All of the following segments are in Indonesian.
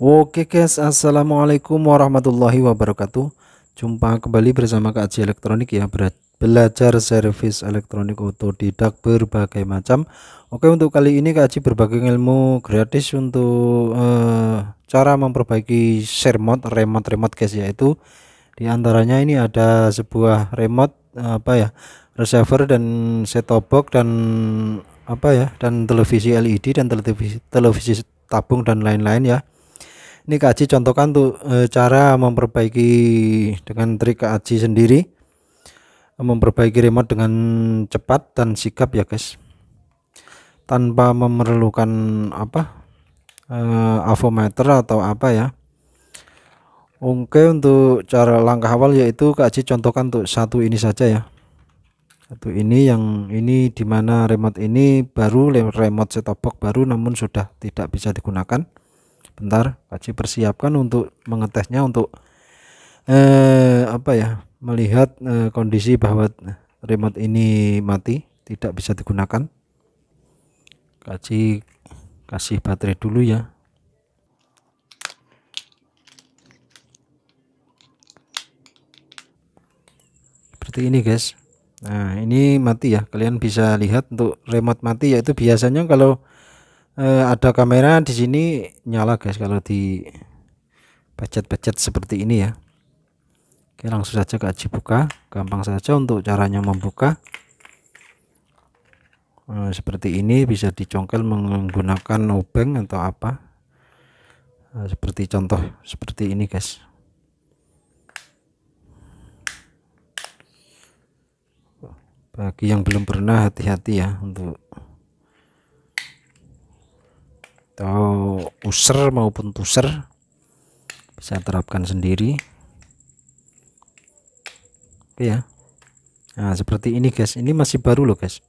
Oke guys, Assalamualaikum warahmatullahi wabarakatuh Jumpa kembali bersama KAJ Elektronik ya Belajar servis elektronik otodidak berbagai macam Oke untuk kali ini KAJ berbagi ilmu gratis untuk uh, cara memperbaiki share mod remote-remote guys yaitu Di antaranya ini ada sebuah remote eh, apa ya receiver dan set top box dan apa ya dan televisi LED dan televisi televisi tabung dan lain-lain ya ini Kak Haji contohkan tuh e, cara memperbaiki dengan trik Kak Haji sendiri memperbaiki remote dengan cepat dan sikap ya guys tanpa memerlukan apa e, avometer atau apa ya Oke untuk cara langkah awal yaitu Kak Haji contohkan tuh satu ini saja ya satu ini yang ini dimana remote ini baru remote set box baru namun sudah tidak bisa digunakan Bentar, Paci persiapkan untuk mengetesnya untuk eh, apa ya melihat eh, kondisi bahwa remote ini mati tidak bisa digunakan Kaci kasih baterai dulu ya seperti ini guys nah ini mati ya kalian bisa lihat untuk remote mati yaitu biasanya kalau uh, ada kamera di sini nyala guys kalau di pecet pecet seperti ini ya Oke langsung saja Aji buka gampang saja untuk caranya membuka uh, seperti ini bisa dicongkel menggunakan obeng atau apa uh, seperti contoh seperti ini guys bagi yang belum pernah hati-hati ya untuk atau user maupun pusher bisa terapkan sendiri oke ya nah seperti ini guys ini masih baru loh guys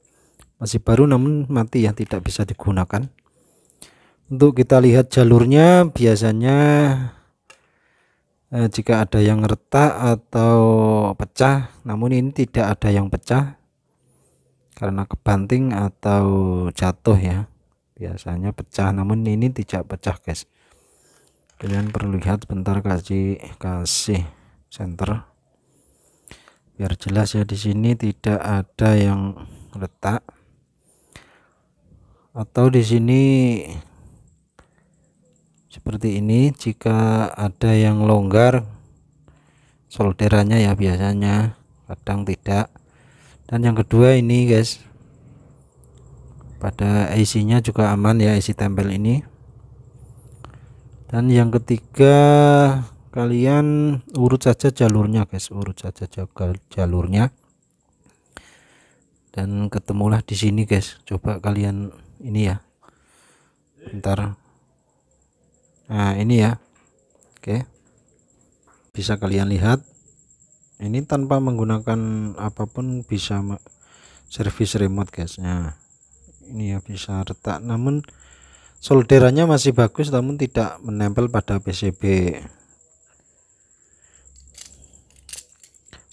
masih baru namun mati yang tidak bisa digunakan untuk kita lihat jalurnya biasanya eh, jika ada yang retak atau pecah namun ini tidak ada yang pecah karena kebanting atau jatuh ya biasanya pecah namun ini tidak pecah guys kalian perlu lihat bentar kasih kasih center biar jelas ya di sini tidak ada yang retak atau di sini seperti ini jika ada yang longgar solderannya ya biasanya kadang tidak dan yang kedua ini guys pada IC nya juga aman ya IC tempel ini dan yang ketiga kalian urut saja jalurnya guys urut saja jalurnya dan ketemulah di sini guys coba kalian ini ya bentar nah ini ya oke bisa kalian lihat ini tanpa menggunakan apapun bisa service remote guys nah ini ya bisa retak namun solderannya masih bagus namun tidak menempel pada PCB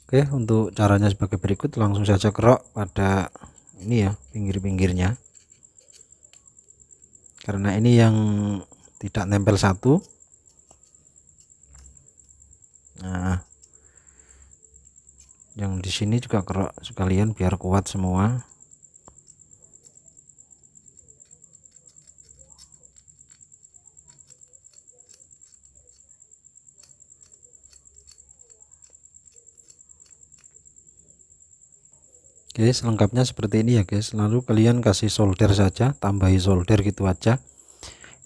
Oke untuk caranya sebagai berikut langsung saja kerok pada ini ya pinggir-pinggirnya karena ini yang tidak nempel satu nah yang di sini juga kerok sekalian biar kuat semua guys lengkapnya seperti ini ya guys lalu kalian kasih solder saja tambahi solder gitu aja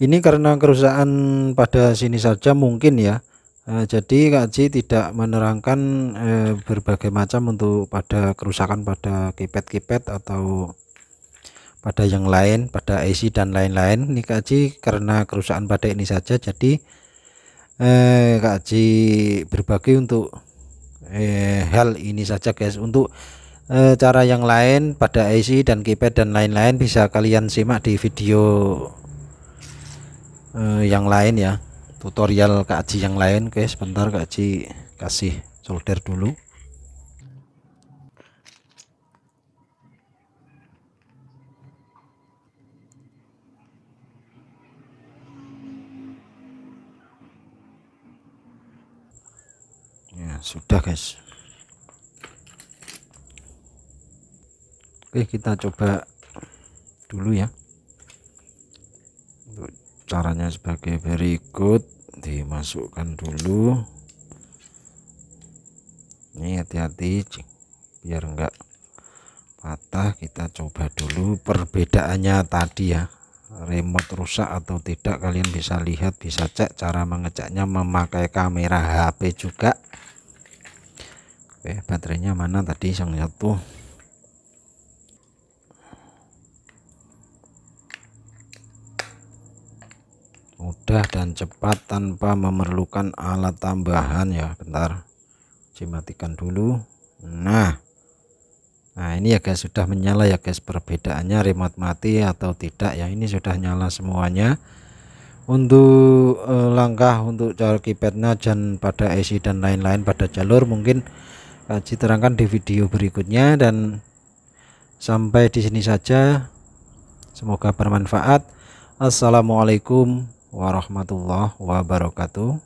ini karena kerusakan pada sini saja mungkin ya eh, jadi Kak Ji tidak menerangkan eh, berbagai macam untuk pada kerusakan pada kipet-kipet atau pada yang lain pada IC dan lain-lain ini Kak Ji karena kerusakan pada ini saja jadi eh, Kak Ji berbagi untuk eh, hal ini saja guys untuk Eh, cara yang lain pada IC dan keypad dan lain-lain bisa kalian simak di video eh, yang lain ya tutorial Kak yang lain oke sebentar Kak kasih solder dulu ya sudah guys Oke kita coba dulu ya untuk caranya sebagai berikut dimasukkan dulu ini hati-hati biar enggak patah kita coba dulu perbedaannya tadi ya remote rusak atau tidak kalian bisa lihat bisa cek cara mengeceknya memakai kamera HP juga oke baterainya mana tadi yang jatuh? mudah dan cepat tanpa memerlukan alat tambahan ya bentar dimatikan dulu nah nah ini ya guys sudah menyala ya guys perbedaannya remote mati atau tidak ya ini sudah nyala semuanya untuk eh, langkah untuk cara keypadnya dan pada IC dan lain-lain pada jalur mungkin kaji eh, terangkan di video berikutnya dan sampai di sini saja semoga bermanfaat Assalamualaikum warahmatullahi wabarakatuh